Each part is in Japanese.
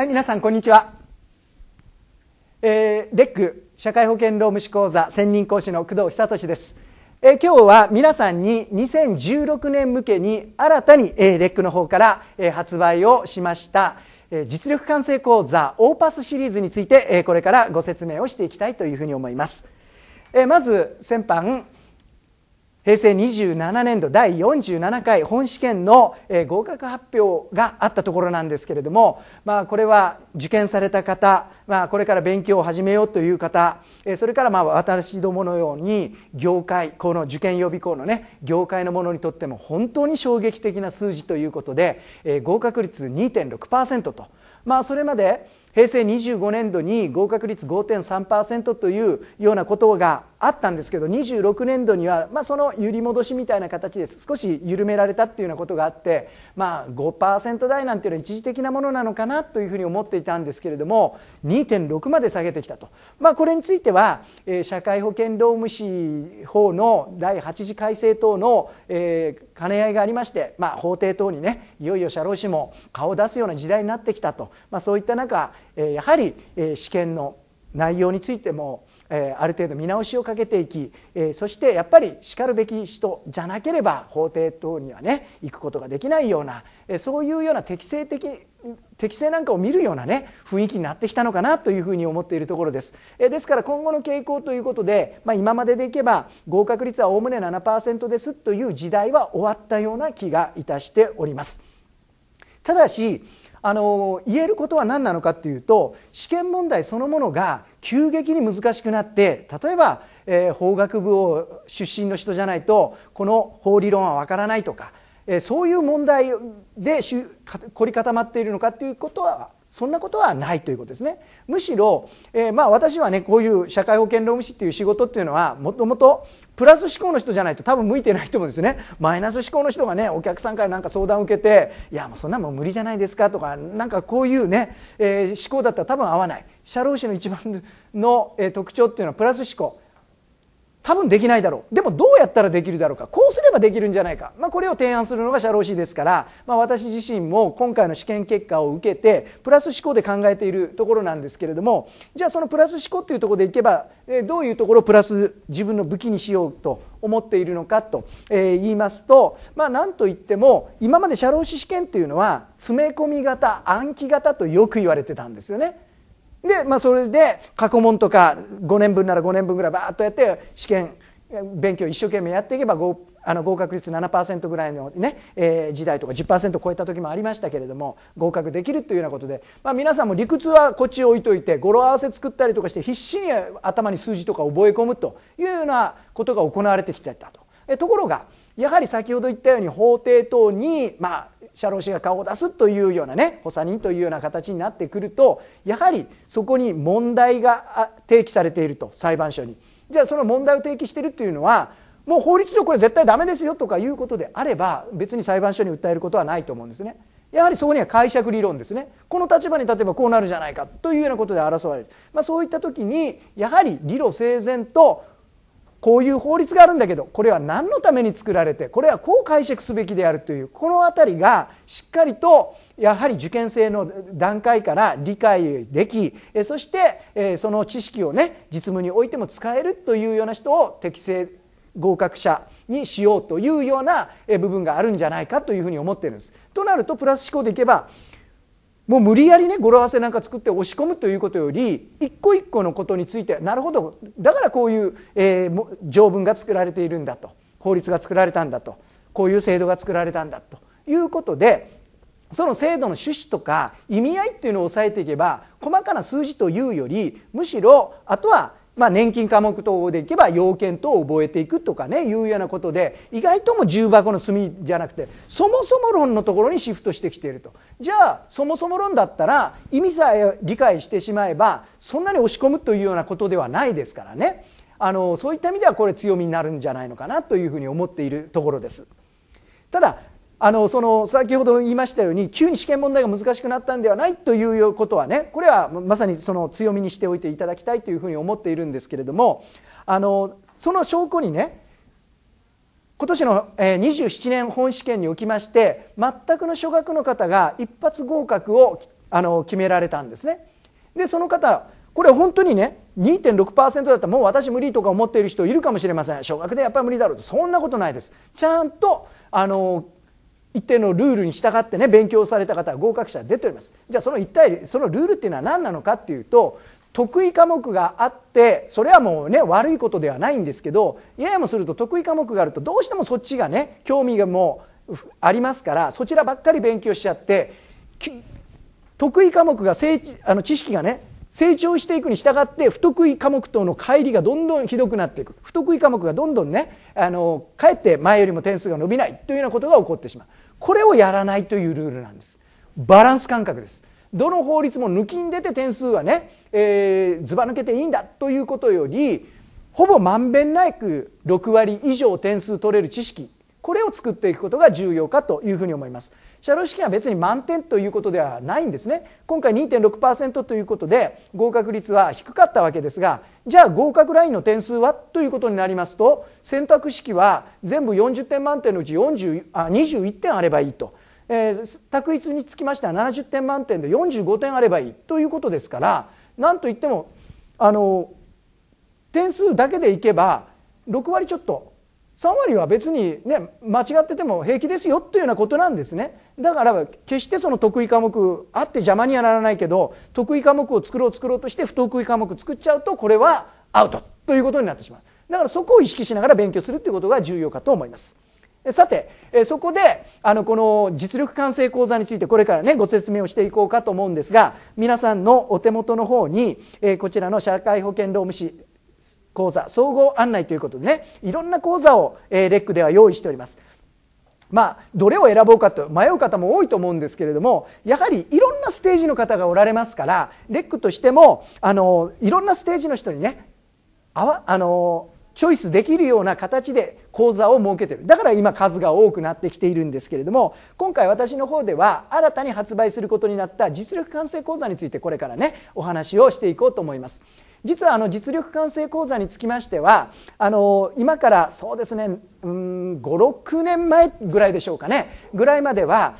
はい、皆さん、こんにちは。えー、レック社会保険労務士講座専任講師の工藤久俊です。えー、今日は皆さんに2016年向けに新たに、えー、レックの方から、えー、発売をしました、えー、実力完成講座オーパスシリーズについて、えー、これからご説明をしていきたいというふうに思います。えー、まず先般平成27年度第47回本試験の合格発表があったところなんですけれども、まあ、これは受験された方、まあ、これから勉強を始めようという方それからまあ私どものように業界この受験予備校のね業界のものにとっても本当に衝撃的な数字ということで合格率2.6%と、まあ、それまで平成25年度に合格率5.3%というようなことがあったんですけど26年度には、まあ、その揺り戻しみたいな形で少し緩められたっていうようなことがあって、まあ、5%台なんていうのは一時的なものなのかなというふうに思っていたんですけれども2.6まで下げてきたと、まあ、これについては、えー、社会保険労務士法の第8次改正等の、えー、兼ね合いがありまして、まあ、法廷等にねいよいよ社労士も顔を出すような時代になってきたと、まあ、そういった中、えー、やはり、えー、試験の内容についてもえある程度見直しをかけていき、えそしてやっぱりしかるべき人じゃなければ法廷等にはね行くことができないような、えそういうような適正的適性なんかを見るようなね雰囲気になってきたのかなというふうに思っているところですえですから今後の傾向ということで、まあ、今まででいけば合格率はおおむね7%ですという時代は終わったような気がいたしておりますただしあの言えることは何なのかっていうと試験問題そのものが急激に難しくなって例えば、えー、法学部を出身の人じゃないとこの法理論はわからないとか、えー、そういう問題で凝り固まっているのかっていうことはそんなことはないということですねむしろ、えー、まあ私はねこういう社会保険労務士っていう仕事っていうのはもともとプラス思考の人じゃないと多分向いてないと思うんですねマイナス思考の人がねお客さんからなんか相談を受けていやもうそんなもん無理じゃないですかとかなんかこういうね、えー、思考だったら多分合わない社労士の一番の、え特徴っていうのはプラス思考多分できないだろうでもどうやったらできるだろうかこうすればできるんじゃないか、まあ、これを提案するのが社労士ですから、まあ、私自身も今回の試験結果を受けてプラス思考で考えているところなんですけれどもじゃあそのプラス思考っていうところでいけばどういうところをプラス自分の武器にしようと思っているのかと、え言いますと、まあ、何といっても今まで社労士試験というのは詰め込み型暗記型とよく言われてたんですよね。で、まあ、それで過去問とか5年分なら5年分ぐらいバーッとやって試験勉強一生懸命やっていけばあの合格率7%ぐらいのね、えー、時代とか10%超えた時もありましたけれども合格できるというようなことで、まあ、皆さんも理屈はこっち置いといて語呂合わせ作ったりとかして必死に頭に数字とか覚え込むというようなことが行われてきてたと。えところがやはり先ほど言ったように法廷等に、まあ、社労士が顔を出すというようなね補佐人というような形になってくるとやはりそこに問題が提起されていると裁判所に。じゃあその問題を提起しているというのはもう法律上これ絶対ダメですよとかいうことであれば別に裁判所に訴えることはないと思うんですね。やはりそこには解釈理論ですねこの立場に立てばこうなるじゃないかというようなことで争われる、まあ、そういった時にやはり理路整然とこういう法律があるんだけどこれは何のために作られてこれはこう解釈すべきであるというこの辺りがしっかりとやはり受験生の段階から理解できそしてその知識をね実務においても使えるというような人を適正合格者にしようというような部分があるんじゃないかというふうに思ってるんです。となるとプラス思考でいけばもう無理やりね語呂合わせなんか作って押し込むということより一個一個のことについてなるほどだからこういう、えー、条文が作られているんだと法律が作られたんだとこういう制度が作られたんだということでその制度の趣旨とか意味合いっていうのを押さえていけば細かな数字というよりむしろあとはまあ、年金科目等でいけば要件等を覚えていくとかねいうようなことで意外とも重箱の隅じゃなくてそもそも論のところにシフトしてきているとじゃあそもそも論だったら意味さえ理解してしまえばそんなに押し込むというようなことではないですからねあのそういった意味ではこれ強みになるんじゃないのかなというふうに思っているところです。ただあのその先ほど言いましたように急に試験問題が難しくなったんではないということはねこれはまさにその強みにしておいていただきたいというふうに思っているんですけれどもあのその証拠にね今年の27年本試験におきまして全くの初学の方が一発合格をあの決められたんですね。でその方これ本当にね2.6%だったらもう私無理とか思っている人いるかもしれません小学でやっぱり無理だろうとそんなことないですちゃんとあの一定のルールに従ってね勉強された方は合格者出ておりますじゃあその一体そのルールっていうのは何なのかっていうと得意科目があってそれはもうね悪いことではないんですけどややもすると得意科目があるとどうしてもそっちがね興味がもうありますからそちらばっかり勉強しちゃって得意科目があの知識がね成長していくに従って不得意科目等の乖離がどんどんひどくなっていく不得意科目がどんどんねあのかえって前よりも点数が伸びないというようなことが起こってしまうこれをやらないというルールなんですバランス感覚ですどの法律も抜きん出て点数はね、えー、ずば抜けていいんだということよりほぼまんべんなく6割以上点数取れる知識これを作っていくことが重要かというふうに思います。社労試験は別に満点ということではないんですね今回2.6%ということで合格率は低かったわけですがじゃあ合格ラインの点数はということになりますと選択式は全部40点満点のうち40あ21点あればいいと。えー、択一につきましては70点満点で45点あればいいということですからなんといってもあの点数だけでいけば6割ちょっと3割は別に、ね、間違ってても平気ですよというようなことなんですねだから決してその得意科目あって邪魔にはならないけど得意科目を作ろう作ろうとして不得意科目作っちゃうとこれはアウトということになってしまうだからそこを意識しながら勉強するということが重要かと思います。さてそこであのこの実力完成講座についてこれからねご説明をしていこうかと思うんですが皆さんのお手元の方にこちらの社会保険労務士講座総合案内ということでねいろんな講座を、えレックでは用意しております。まあ、どれを選ぼうかと迷う方も多いと思うんですけれどもやはりいろんなステージの方がおられますからレックとしてもあのいろんなステージの人にねあわあのチョイスできるような形で講座を設けているだから今数が多くなってきているんですけれども今回私の方では新たに発売することになった実力完成講座についてこれからねお話をしていこうと思います実はあの実力完成講座につきましてはあの今からそうですね56年前ぐらいでしょうかねぐらいまでは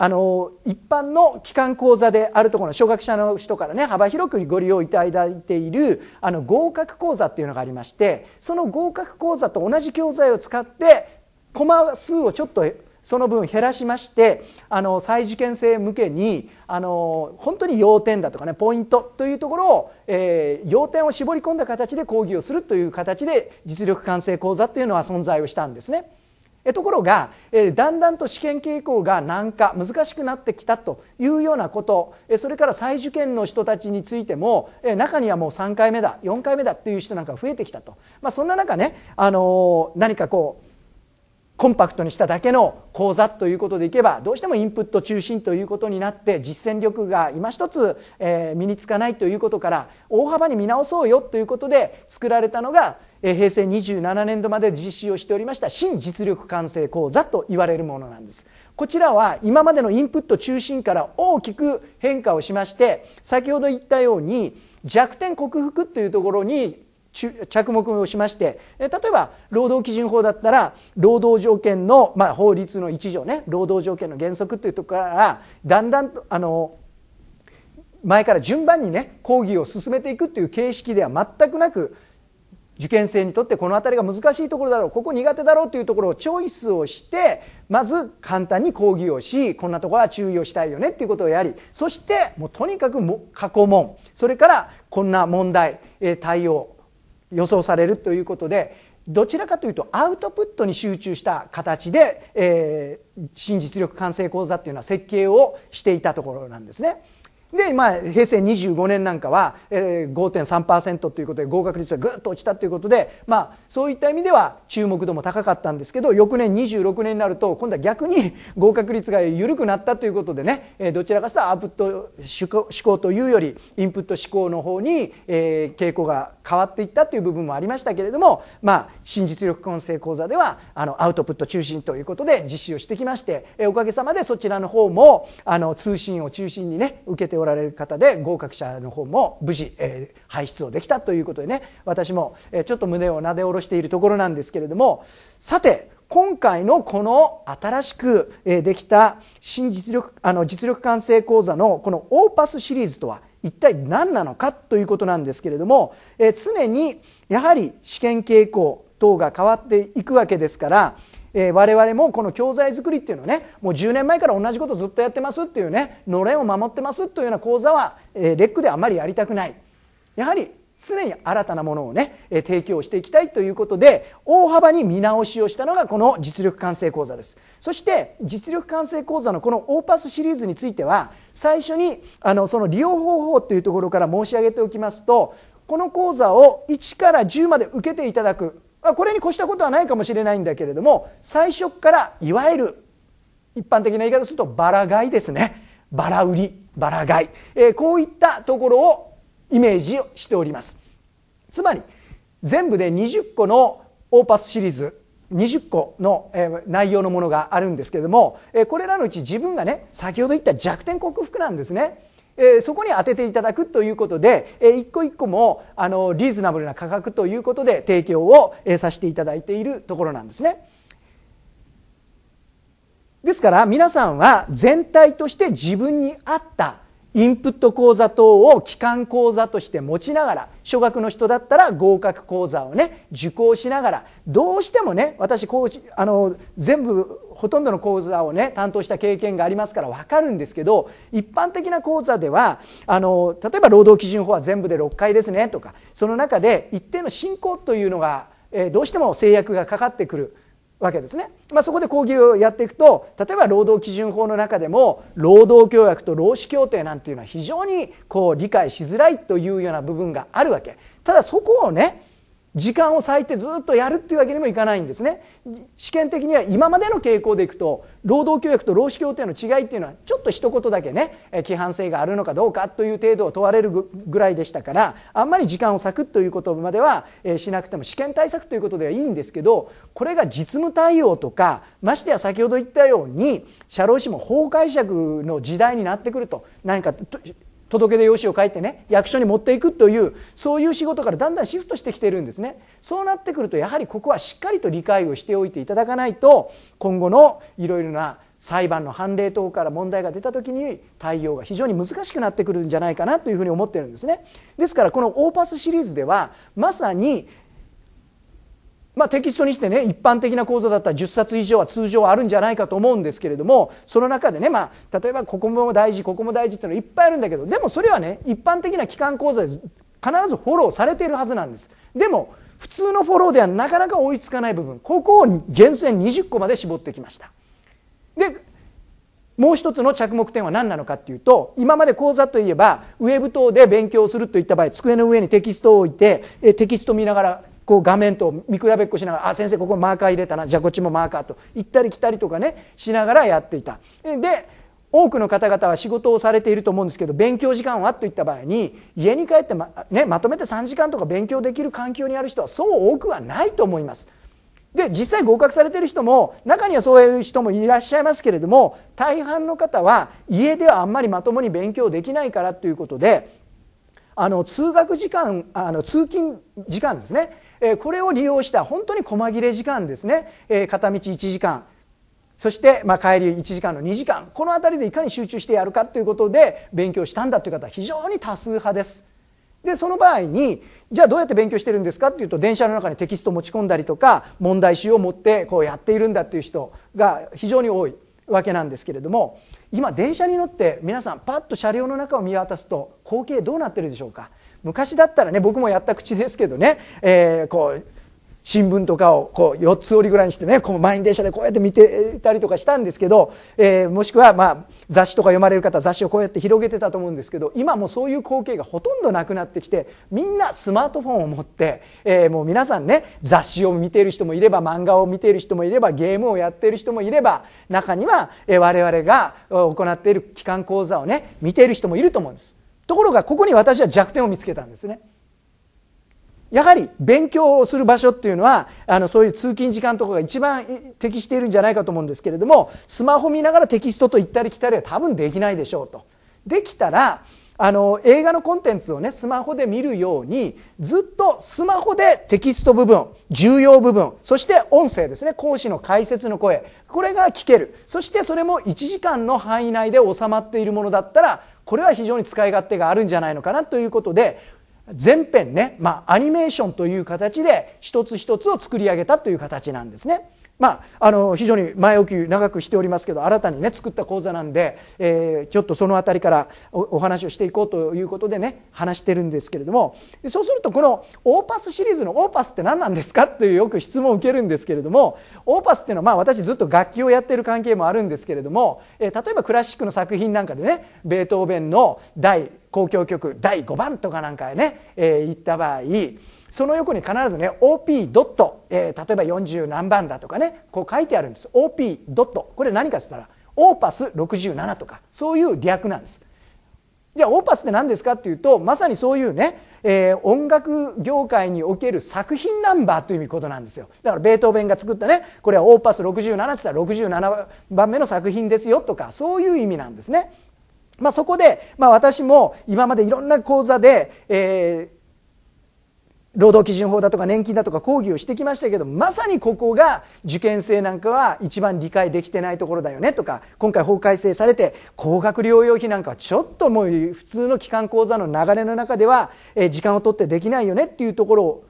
あの一般の機関講座であるところの小学者の人からね幅広くご利用いただいているあの合格講座っていうのがありましてその合格講座と同じ教材を使ってコマ数をちょっとその分減らしましてあの再受験生向けにあの本当に要点だとかねポイントというところを、えー、要点を絞り込んだ形で講義をするという形で実力完成講座というのは存在をしたんですね。ところがだんだんと試験傾向が難化難しくなってきたというようなことそれから再受験の人たちについても中にはもう3回目だ4回目だっていう人なんか増えてきたと、まあ、そんな中ね、あの何かこうコンパクトにしただけの講座ということでいけばどうしてもインプット中心ということになって実践力が今一つ、身につかないということから大幅に見直そうよということで作られたのが、平成27年度まで実施をしておりました新実力完成講座と言われるものなんです。こちらは今までのインプット中心から大きく変化をしまして先ほど言ったように弱点克服というところに着目をしまして例えば労働基準法だったら労働条件の、まあ、法律の一条ね労働条件の原則というところからだんだんとあの前から順番にね講義を進めていくという形式では全くなく受験生にとってこの辺りが難しいところだろうここ苦手だろうというところをチョイスをしてまず簡単に講義をしこんなところは注意をしたいよねっていうことをやりそしてもうとにかく過去問それからこんな問題対応予想されるということでどちらかというとアウトプットに集中した形で、えー、新実力完成講座っていうのは設計をしていたところなんですね。で、まあ、平成25年なんかは、えー、5.3%ということで合格率がぐっと落ちたということで、まあ、そういった意味では注目度も高かったんですけど翌年26年になると今度は逆に 合格率が緩くなったということでね、えどちらかというとアウトプット思考というよりインプット思考の方に、え傾向が変わっていったという部分もありましたけれども、まあ、新実力構成講座ではあのアウトプット中心ということで実施をしてきまして、えおかげさまでそちらの方もあの通信を中心にね受けておられる方で合格者の方も無事、えー、排出をできたということでね私も、えちょっと胸をなで下ろしているところなんですけれどもさて今回のこの新しくできた新実力あの実力完成講座のこのオーパスシリーズとは一体何なのかということなんですけれども、え常にやはり試験傾向等が変わっていくわけですからえー、我々もこの教材作りっていうのねもう10年前から同じことずっとやってますっていうねのれんを守ってますというような講座は、えー、レックであまりやりたくないやはり常に新たなものをね、えー、提供していきたいということで大幅に見直しをしたのがこの実力完成講座ですそして実力完成講座のこのオーパスシリーズについては最初にあのその利用方法というところから申し上げておきますとこの講座を1から10まで受けていただくまあ、これに越したことはないかもしれないんだけれども最初からいわゆる一般的な言い方するとバラ買いですねバラ売りバラ買い、えー、こういったところをイメージをしておりますつまり全部で20個のオーパスシリーズ20個の内容のものがあるんですけれどもこれらのうち自分がね先ほど言った弱点克服なんですねえそこに当てていただくということで、えー、一個一個もあのリーズナブルな価格ということで提供を、えさせていただいているところなんですね。ですから皆さんは全体として自分に合ったインプット講座等を機関講座として持ちながら初学の人だったら合格講座をね受講しながらどうしてもね私こうあの全部ほとんどの講座をね担当した経験がありますから分かるんですけど一般的な講座ではあの例えば労働基準法は全部で6回ですねとかその中で一定の進行というのが、えどうしても制約がかかってくる。わけですね、まあ、そこで講義をやっていくと例えば労働基準法の中でも労働協約と労使協定なんていうのは非常にこう理解しづらいというような部分があるわけただそこをね時間を割いてずっとやるっていうわけにもいかないんですね試験的には今までの傾向でいくと労働協約と労使協定の違いっていうのはちょっと一言だけね規範性があるのかどうかという程度を問われるぐらいでしたからあんまり時間を割くということまではしなくても試験対策ということではいいんですけどこれが実務対応とかましてや先ほど言ったように社労士も法解釈の時代になってくると何か届け出用紙を書いてね役所に持っていくというそういう仕事からだんだんシフトしてきているんですねそうなってくるとやはりここはしっかりと理解をしておいていただかないと今後のいろいろな裁判の判例等から問題が出た時に対応が非常に難しくなってくるんじゃないかなというふうに思ってるんですねですからこのオーパスシリーズではまさにまあ、テキストにしてね一般的な講座だったら10冊以上は通常あるんじゃないかと思うんですけれどもその中でね、まあ、例えばここも大事ここも大事っていうのいっぱいあるんだけどでもそれはね一般的な機関講座で必ずフォローされているはずなんです。でも普通のフォローではなかなか追いつかない部分ここを厳選20個まで絞ってきましたでもう一つの着目点は何なのかっていうと今まで講座といえばウェブ等で勉強するといった場合机の上にテキストを置いてテキスト見ながらこう画面と見比べっこしながら「あ先生ここマーカー入れたなじゃあこっちもマーカー」と行ったり来たりとかねしながらやっていた。で多くの方々は仕事をされていると思うんですけど勉強時間はといった場合に家に帰ってま,、ね、まとめて3時間とか勉強できる環境にある人はそう多くはないと思います。で実際合格されてる人も中にはそういう人もいらっしゃいますけれども大半の方は家ではあんまりまともに勉強できないからということであの通学時間あの通勤時間ですね、えこれを利用した本当に細切れ時間ですね、え片道1時間そして、まあ、帰り1時間の2時間この辺りでいかに集中してやるかということで勉強したんだという方は非常に多数派です。でその場合にじゃあどうやって勉強してるんですかっていうと電車の中にテキスト持ち込んだりとか問題集を持ってこうやっているんだっていう人が非常に多いわけなんですけれども今電車に乗って皆さんパッと車両の中を見渡すと光景どうなってるでしょうか昔だったらね僕もやった口ですけどね、えー、こう新聞とかをこう4つ折りぐらいにしてねこう満員電車でこうやって見てたりとかしたんですけど、えもしくはま雑誌とか読まれる方雑誌をこうやって広げてたと思うんですけど今もそういう光景がほとんどなくなってきてみんなスマートフォンを持って、えもう皆さんね雑誌を見ている人もいれば漫画を見ている人もいればゲームをやっている人もいれば中には我々が行っている機関講座をね見ている人もいると思うんです。ところがここに私は弱点を見つけたんですね。やはり勉強をする場所っていうのはあのそういう通勤時間とかが一番適しているんじゃないかと思うんですけれどもスマホ見ながらテキストと行ったり来たりは多分できないでしょうと。できたらあの映画のコンテンツをねスマホで見るようにずっとスマホでテキスト部分重要部分そして音声ですね講師の解説の声これが聞けるそしてそれも1時間の範囲内で収まっているものだったらこれは非常に使い勝手があるんじゃないのかなということで全編ね、まあ、アニメーションという形で一つ一つを作り上げたという形なんですね。まあ、あの非常に前置き長くしておりますけど新たにね作った講座なんで、えー、ちょっとその辺りからお話をしていこうということでね話してるんですけれどもそうするとこのオーパスシリーズのオーパスって何なんですかというよく質問を受けるんですけれどもオーパスっていうのはまあ私ずっと楽器をやってる関係もあるんですけれども、えー、例えばクラシックの作品なんかでねベートーベンの第交響曲第5番とかなんかね、えー、った場合その横に必ずね OP ドット、えー、例えば40何番だとかねこう書いてあるんです OP ドットこれ何かっつったらオーパス67とかそういう略なんですじゃあオーパスって何ですかっていうとまさにそういうね、えー、音楽業界における作品ナンバーということなんですよだからベートーベンが作ったねこれはオーパス67っつったら67番目の作品ですよとかそういう意味なんですねまあ、そこで、まあ、私も今までいろんな講座で、えー労働基準法だとか年金だとか抗議をしてきましたけどまさにここが受験生なんかは一番理解できてないところだよねとか今回法改正されて高額療養費なんかはちょっともう普通の期間講座の流れの中では時間を取ってできないよねっていうところ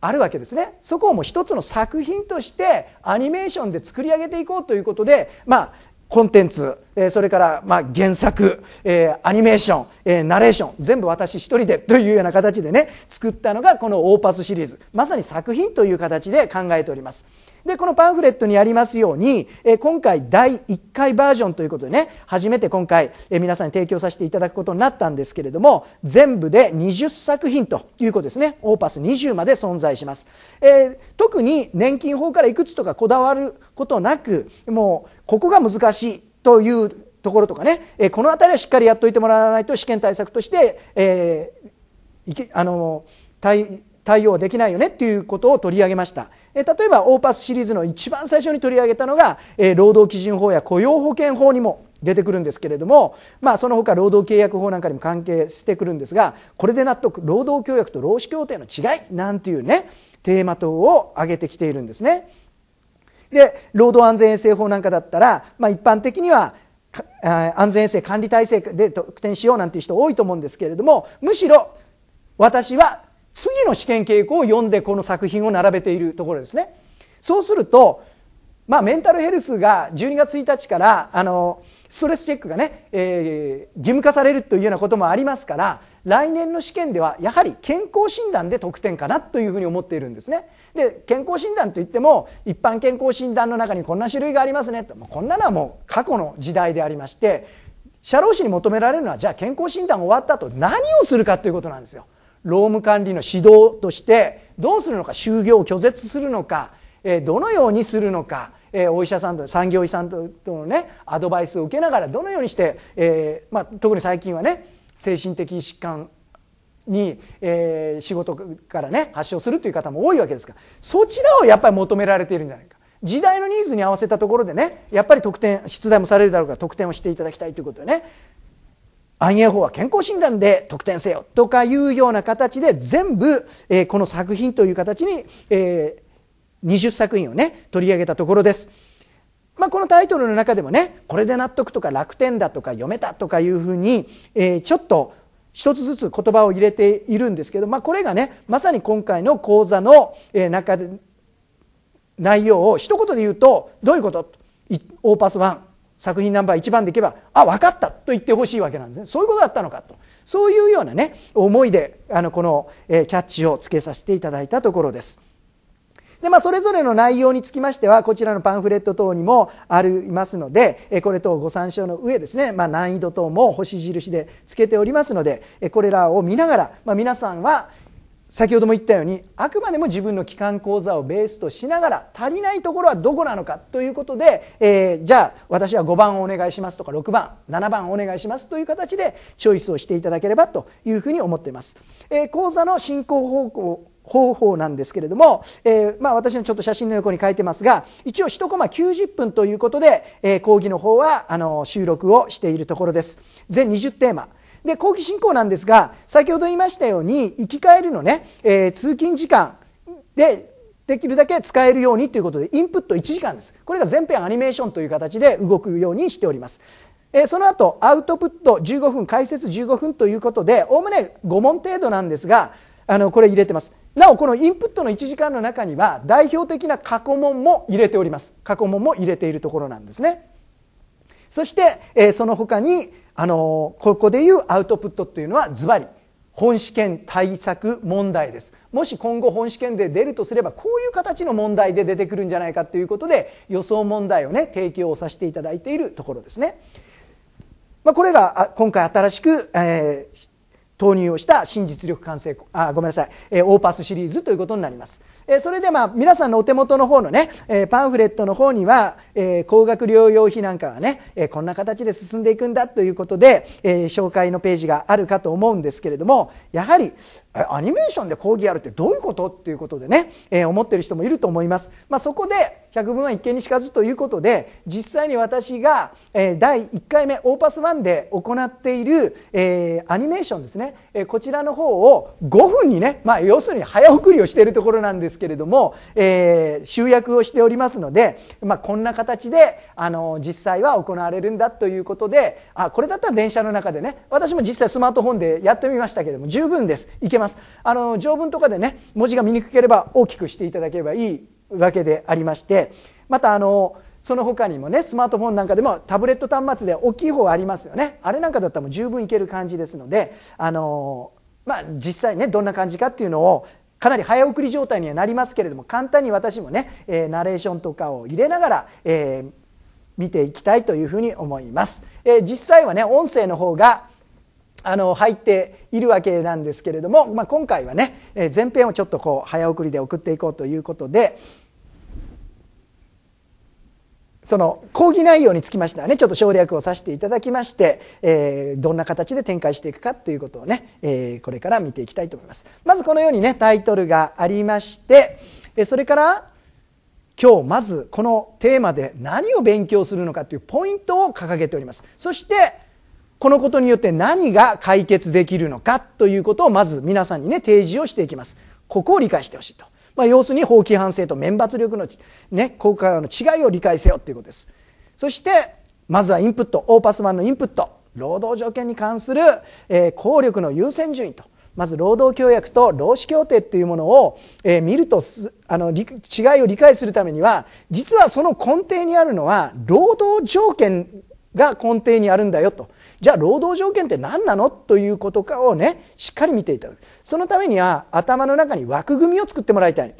あるわけですねそこをもう一つの作品としてアニメーションで作り上げていこうということでまあコンテンツ、えそれから、ま原作、えアニメーション、えナレーション全部私一人でというような形でね作ったのがこのオーパスシリーズまさに作品という形で考えておりますでこのパンフレットにありますように、え今回第1回バージョンということでね初めて今回、え皆さんに提供させていただくことになったんですけれども全部で20作品ということですねオーパス20まで存在します、え特に年金法からいくつとかこだわることなくもうここが難しいというところとかね、えこの辺りはしっかりやっといてもらわないと試験対策として、えー、あの対対応できないよねっていうことを取り上げました、え例えばオーパスシリーズの一番最初に取り上げたのが、え労働基準法や雇用保険法にも出てくるんですけれども、まあ、その他労働契約法なんかにも関係してくるんですがこれで納得労働協約と労使協定の違いなんていうねテーマ等を挙げてきているんですね。で労働安全衛生法なんかだったら、まあ、一般的には安全衛生管理体制で得点しようなんていう人多いと思うんですけれどもむしろ私は次の試験傾向を読んでこの作品を並べているところですね。そうするとまあ、メンタルヘルスが12月1日からあのストレスチェックがね、えー、義務化されるというようなこともありますから来年の試験ではやはり健康診断で得点かなというふうに思っているんですねで健康診断といっても一般健康診断の中にこんな種類がありますねとこんなのはもう過去の時代でありまして社労士に求められるのはじゃあ健康診断終わった後何をするかということなんですよ労務管理の指導としてどうするのか就業を拒絶するのか、えどのようにするのかえー、お医者さんと産業医さんとのねアドバイスを受けながらどのようにして、えーまあ、特に最近はね精神的疾患に、えー、仕事からね発症するという方も多いわけですからそちらをやっぱり求められているんじゃないか時代のニーズに合わせたところでねやっぱり得点出題もされるだろうから得点をしていただきたいということでね安永法は健康診断で得点せよとかいうような形で全部、えー、この作品という形に、えー、20作品をね取り上げたところです。まあ、このタイトルの中でもねこれで納得とか楽天だとか読めたとかいうふうに、えー、ちょっと一つずつ言葉を入れているんですけど、まあ、これがねまさに今回の講座の中で内容を一言で言うとどういうことオーパス1作品ナンバー1番でいけばあ分かったと言ってほしいわけなんですねそういうことだったのかとそういうようなね思いであのこのキャッチをつけさせていただいたところです。で、まあ、それぞれの内容につきましてはこちらのパンフレット等にもありますのでこれ等ご参照の上ですね、まあ、難易度等も星印でつけておりますのでこれらを見ながら、まあ、皆さんは先ほども言ったようにあくまでも自分の機関講座をベースとしながら足りないところはどこなのかということで、えー、じゃあ私は5番をお願いしますとか6番7番お願いしますという形でチョイスをしていただければというふうに思っています。えー、講座の進行方向方法なんですけれども、えー、まあ、私のちょっと写真の横に書いてますが一応1コマ90分ということで、えー、講義の方はあの収録をしているところです全20テーマで講義進行なんですが先ほど言いましたように生き返るのね、えー、通勤時間でできるだけ使えるようにということでインプット1時間ですこれが全編アニメーションという形で動くようにしておりますえその後アウトプット15分解説15分ということでおおむね5問程度なんですがあのこれ入れてますなおこのインプットの1時間の中には代表的な過去問も入れております過去問も入れているところなんですねそして、えその他にあのここでいうアウトプットっていうのはズバリ本試験対策問題ですもし今後本試験で出るとすればこういう形の問題で出てくるんじゃないかということで予想問題をね提供させていただいているところですね、まあ、これが今回新しく、えー、投入をした新実力完成あごめんなさい、えー、オーパスシリーズということになりますえそれでまあ皆さんのお手元の方のね、えパンフレットの方には、え高額療養費なんかはね、えこんな形で進んでいくんだということで、え紹介のページがあるかと思うんですけれどもやはりアニメーションで講義やるってどういうことっていうことでね、え思ってる人もいると思います。まあ、そこで百分は一見にしかずということで実際に私が、え第1回目オーパス1で行っている、えアニメーションですね、えこちらの方を5分にね、まあ、要するに早送りをしているところなんですですけれども、えー、集約をしておりますので、まあ、こんな形であの実際は行われるんだということであこれだったら電車の中でね私も実際スマートフォンでやってみましたけども十分ですいけますあの条文とかでね文字が見にくければ大きくしていただければいいわけでありましてまたあのその他にもねスマートフォンなんかでもタブレット端末で大きい方ありますよねあれなんかだったらもう十分いける感じですのであのまあ、実際ねどんな感じかっていうのをかなり早送り状態にはなりますけれども簡単に私もね、えー、ナレーションとかを入れながら、えー、見ていきたいというふうに思います。え実際はね音声の方があの入っているわけなんですけれども、まあ、今回はね前編をちょっとこう早送りで送っていこうということで、その講義内容につきましてはねちょっと省略をさせていただきまして、えー、どんな形で展開していくかということをね、えー、これから見ていきたいと思いますまずこのようにねタイトルがありましてそれから今日まずこのテーマで何を勉強するのかというポイントを掲げておりますそしてこのことによって何が解決できるのかということをまず皆さんにね提示をしていきますここを理解してほしいとまあ、要するに法規範性と免罰力の、ね、効果の違いを理解せよということですそしてまずはインプットオーパスマンのインプット労働条件に関する、えー、効力の優先順位とまず労働協約と労使協定というものを、えー、見るとあの違いを理解するためには実はその根底にあるのは労働条件が根底にあるんだよとじゃあ労働条件って何なのということかをねしっかり見ていただくそのためには頭の中に枠組みを作ってもらいたい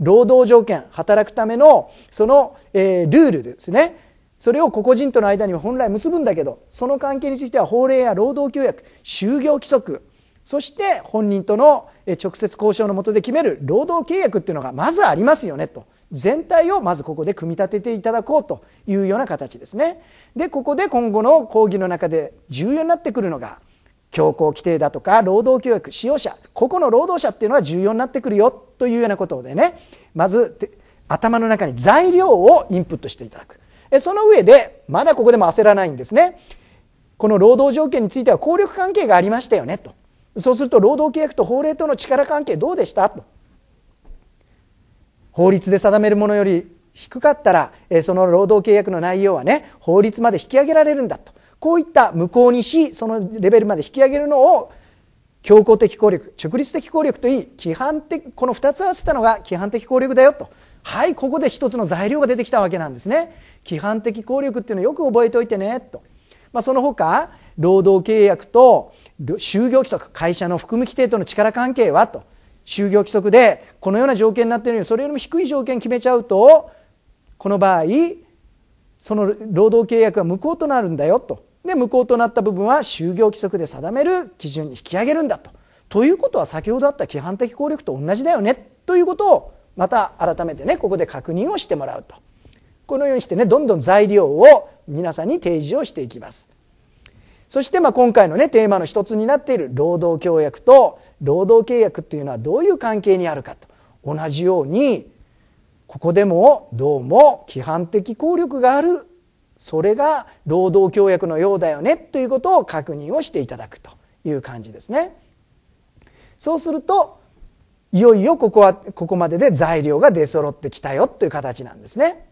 労働条件働くためのその、えー、ルールですねそれを個々人との間には本来結ぶんだけどその関係については法令や労働協約就業規則そして本人との直接交渉のもとで決める労働契約っていうのがまずありますよねと全体をまずここで組み立てていただこうというような形ですね。でここで今後の講義の中で重要になってくるのが強行規定だとか労働教育使用者個々の労働者っていうのは重要になってくるよというようなことでねまず頭の中に材料をインプットしていただくその上でまだここでも焦らないんですねこの労働条件については効力関係がありましたよねとそうすると労働契約と法令との力関係どうでしたと法律で定めるものより低かったら、その労働契約の内容はね法律まで引き上げられるんだとこういった無効にしそのレベルまで引き上げるのを強硬的効力直立的効力といい規範的この2つ合わせたのが規範的効力だよとはいここで一つの材料が出てきたわけなんですね規範的効力っていうのをよく覚えておいてねと、まあ、その他労働契約と就業規則会社の含む規定との力関係はと就業規則でこのような条件になっているのにそれよりも低い条件決めちゃうとこの場合その労働契約は無効となるんだよとで無効となった部分は就業規則で定める基準に引き上げるんだと。ということは先ほどあった規範的効力と同じだよねということをまた改めてねここで確認をしてもらうとこのようにしてねどんどん材料を皆さんに提示をしていきます。そしてまあ今回のねテーマの一つになっている労働協約と労働契約っていうのはどういう関係にあるかと同じようにここでもどうも規範的効力があるそれが労働協約のようだよねということを確認をしていただくという感じですね。そうするといよいよここはここまでで材料が出揃ってきたよという形なんですね。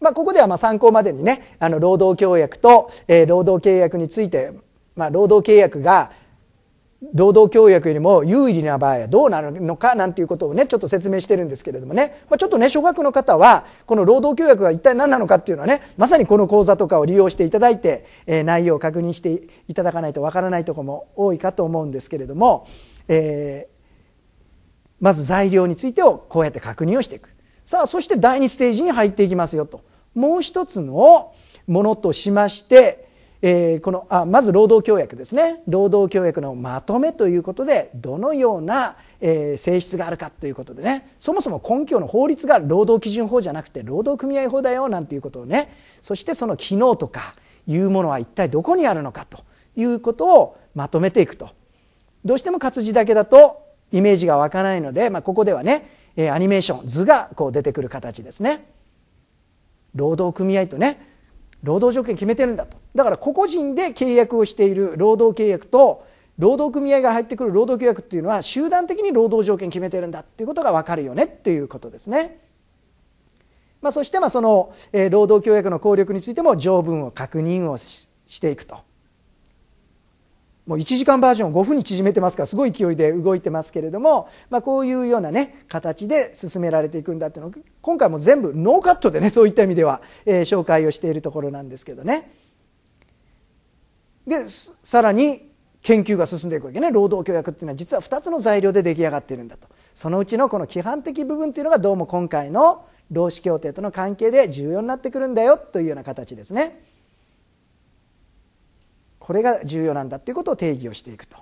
まあ、ここではまあ参考までにねあの労働協約と、え労働契約について、まあ、労働契約が労働協約よりも有利な場合はどうなるのかなんていうことをねちょっと説明してるんですけれどもね、まあ、ちょっとね諸学の方はこの労働協約が一体何なのかっていうのはねまさにこの講座とかを利用していただいて、えー、内容を確認していただかないとわからないとこも多いかと思うんですけれども、えー、まず材料についてをこうやって確認をしていくさあそして第2ステージに入っていきますよともう一つのものとしましてえー、このあまず労働協約ですね労働協約のまとめということでどのような、えー、性質があるかということでねそもそも根拠の法律が労働基準法じゃなくて労働組合法だよなんていうことをねそしてその機能とかいうものは一体どこにあるのかということをまとめていくとどうしても活字だけだとイメージが湧かないので、まあ、ここではねアニメーション図がこう出てくる形ですね。労働組合とね労働条件決めてるんだとだから個々人で契約をしている労働契約と労働組合が入ってくる労働契約っていうのは集団的に労働条件決めてるんだっていうことが分かるよねっていうことですね。まあ、そしてまあその労働協約の効力についても条文を確認をしていくともう1時間バージョンを5分に縮めてますからすごい勢いで動いてますけれども、まあ、こういうような、ね、形で進められていくんだっていうのを今回も全部ノーカットでねそういった意味では、えー、紹介をしているところなんですけどね。でさらに研究が進んでいくわけね労働協約っていうのは実は2つの材料で出来上がっているんだとそのうちのこの規範的部分っていうのがどうも今回の労使協定との関係で重要になってくるんだよというような形ですね。これが重要なんだということを定義をしていくと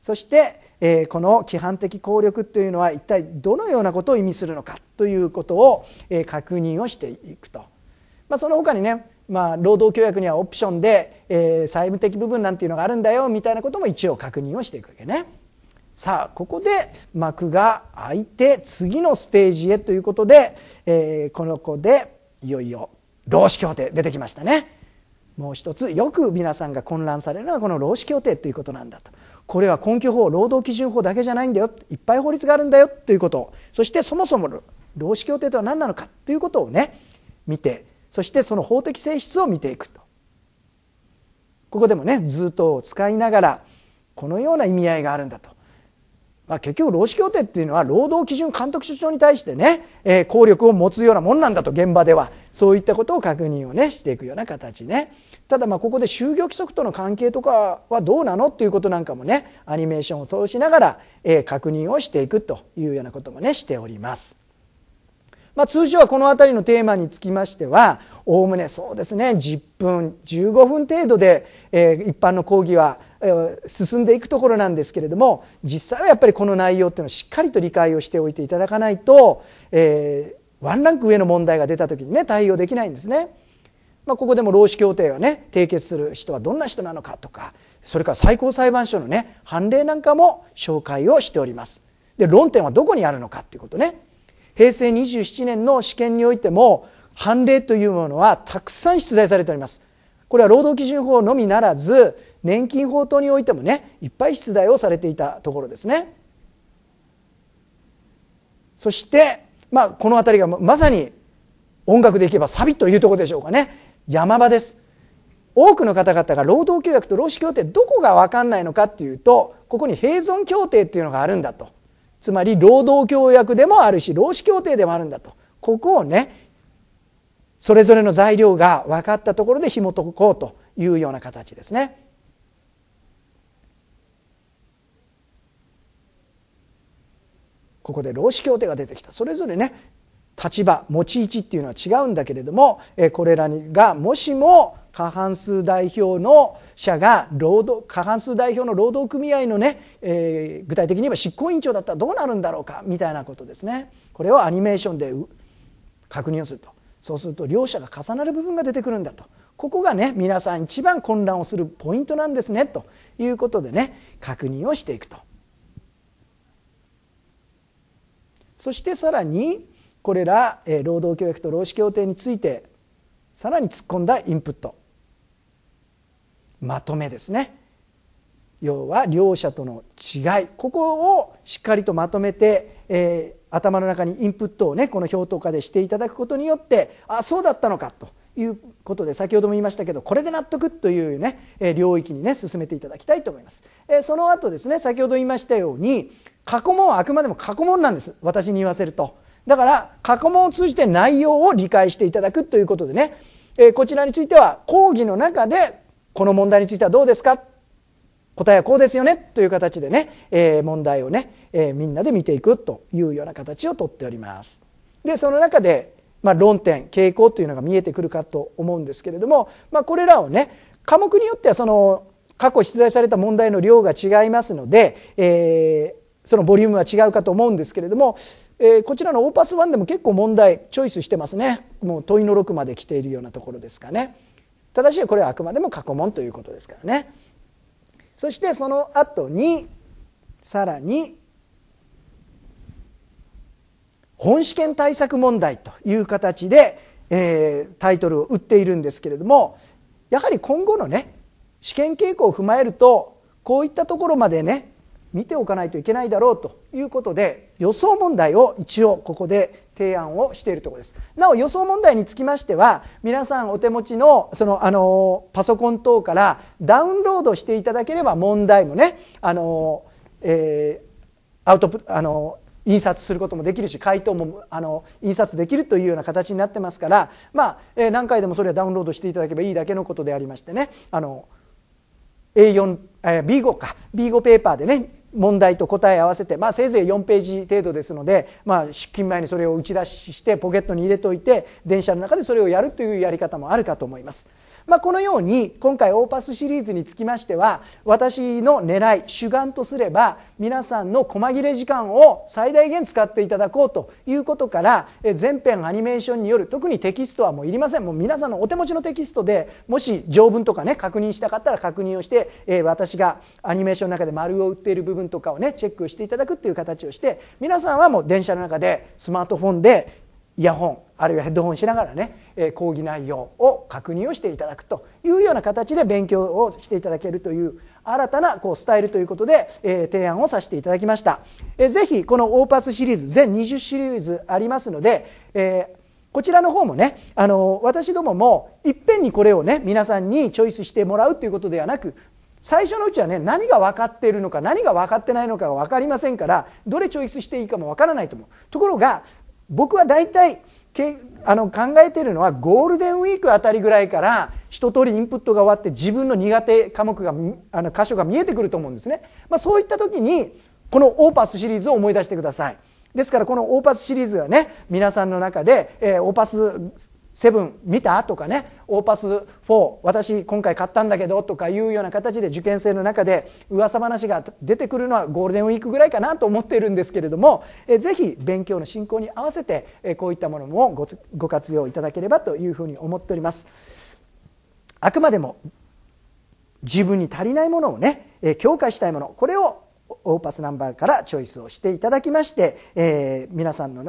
そして、えこの規範的効力というのは一体どのようなことを意味するのかということを、え確認をしていくと、まあ、その他にね、まあ、労働協約にはオプションで、え債務的部分なんていうのがあるんだよみたいなことも一応確認をしていくわけね。さあここで幕が開いて次のステージへということで、えー、この子でいよいよ労使協定出てきましたね。もう一つよく皆さんが混乱されるのはこの労使協定ということなんだとこれは根拠法労働基準法だけじゃないんだよいっぱい法律があるんだよということそしてそもそも労使協定とは何なのかということをね見てそしてその法的性質を見ていくとここでもね「ずっと」を使いながらこのような意味合いがあるんだとまあ、結局労使協定っていうのは労働基準監督署長に対してね、えー、効力を持つようなもんなんだと現場ではそういったことを確認をねしていくような形ねただまあここで就業規則との関係とかはどうなのっていうことなんかもねアニメーションを通しながら、えー、確認をしていくというようなこともねしております。まあ、通常はこの辺りのテーマにつきましてはおおむねそうですね10分15分程度で、えー、一般の講義は進んでいくところなんですけれども実際はやっぱりこの内容っていうのをしっかりと理解をしておいていただかないと、えー、ワンランク上の問題が出た時にね対応できないんですね。まあ、ここでも労使協定がね締結する人はどんな人なのかとかそれから最高裁判所のね判例なんかも紹介をしております。で論点はどこにあるのかっていうことね。平成27年の試験においても判例というものはたくさん出題されております。これは労働基準法のみならず年金法等においてもねいっぱい出題をされていたところですね。そして、まあ、この辺りがまさに音楽でいけばサビというところでしょうかね山場です。多くの方々が労働協約と労使協定どこが分かんないのかっていうとここに併存協定っていうのがあるんだとつまり労働協約でもあるし労使協定でもあるんだとここをねそれぞれの材料が分かったところで紐解こうというような形ですね。ここで労使協定が出てきたそれぞれね立場持ち位置っていうのは違うんだけれどもこれらがもしも過半数代表の者が労働過半数代表の労働組合のね、えー、具体的に言えば執行委員長だったらどうなるんだろうかみたいなことですねこれをアニメーションで確認をするとそうすると両者が重なる部分が出てくるんだとここがね皆さん一番混乱をするポイントなんですねということでね確認をしていくとそしてさらにこれら労働教育と労使協定についてさらに突っ込んだインプットまとめですね要は両者との違いここをしっかりとまとめて、えー、頭の中にインプットをねこの評等価でしていただくことによってあそうだったのかということで先ほども言いましたけどこれで納得というね領域にね進めていただきたいと思います。えー、その後ですね先ほど言いましたように過去問はあくまでも過去問なんです私に言わせるとだから過去問を通じて内容を理解していただくということでね、えー、こちらについては講義の中でこの問題についてはどうですか答えはこうですよねという形でね、えー、問題をね、えー、みんなで見ていくというような形をとっております。でその中で、まあ、論点傾向というのが見えてくるかと思うんですけれども、まあ、これらをね科目によってはその過去出題された問題の量が違いますので、えーそのボリュームは違うかと思うんですけれども、えー、こちらのオーパス1でも結構問題チョイスしてますねもう問いの6まで来ているようなところですかねただしこれはあくまでも過去問ということですからねそしてその後にさらに本試験対策問題という形で、えー、タイトルを打っているんですけれどもやはり今後のね試験傾向を踏まえるとこういったところまでね見ておかないといけないだろうということで予想問題を一応ここで提案をしているところですなお予想問題につきましては皆さんお手持ちのそのあのパソコン等からダウンロードしていただければ問題もねあの、えー、アウトプあの印刷することもできるし回答もあの印刷できるというような形になってますから、まあえー、何回でもそれはダウンロードしていただければいいだけのことでありましてねあの A4 えー、B5 か B5 ペーパーでね問題と答え合わせて、まあ、せいぜい4ページ程度ですので、まあ、出勤前にそれを打ち出ししてポケットに入れといて電車の中でそれをやるというやり方もあるかと思います。まあ、このように今回オーパスシリーズにつきましては私の狙い主眼とすれば皆さんの細切れ時間を最大限使っていただこうということから全編アニメーションによる特にテキストはもういりませんもう皆さんのお手持ちのテキストでもし条文とかね確認したかったら確認をして、え私がアニメーションの中で丸を打っている部分とかをねチェックしていただくっていう形をして皆さんはもう電車の中でスマートフォンでイヤホンあるいはヘッドホンしながらね、え講義内容を確認をしていただくというような形で勉強をしていただけるという新たなこうスタイルということで、え提案をさせていただきました、え非このオーパスシリーズ全20シリーズありますので、えーこちらの方もねあの私どももいっぺんにこれをね皆さんにチョイスしてもらうということではなく最初のうちはね何が分かっているのか何が分かってないのかが分かりませんからどれチョイスしていいかも分からないと思うところが僕は大体けあの考えてるのはゴールデンウィークあたりぐらいから一通りインプットが終わって自分の苦手科目があの箇所が見えてくると思うんですね、まあ、そういった時にこのオーパスシリーズを思い出してくださいですからこのオーパスシリーズがね皆さんの中で、えー、オーパスセブン見たとかねオーパス4私今回買ったんだけどとかいうような形で受験生の中で噂話が出てくるのはゴールデンウィークぐらいかなと思っているんですけれどもぜひ勉強の進行に合わせてこういったものもご活用いただければというふうに思っております。あくまでも自分に足りないものをね強化したいものこれをオーパスナンバーからチョイスをしていただきまして、えー、皆さんの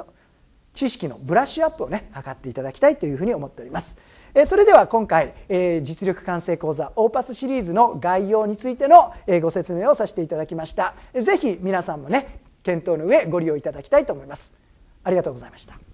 知識のブラッシュアップをね図っていただきたいというふうに思っております。えそれでは今回、え実力完成講座オーパスシリーズの概要についての、えご説明をさせていただきました是非皆さんもね検討の上ご利用いただきたいと思いますありがとうございました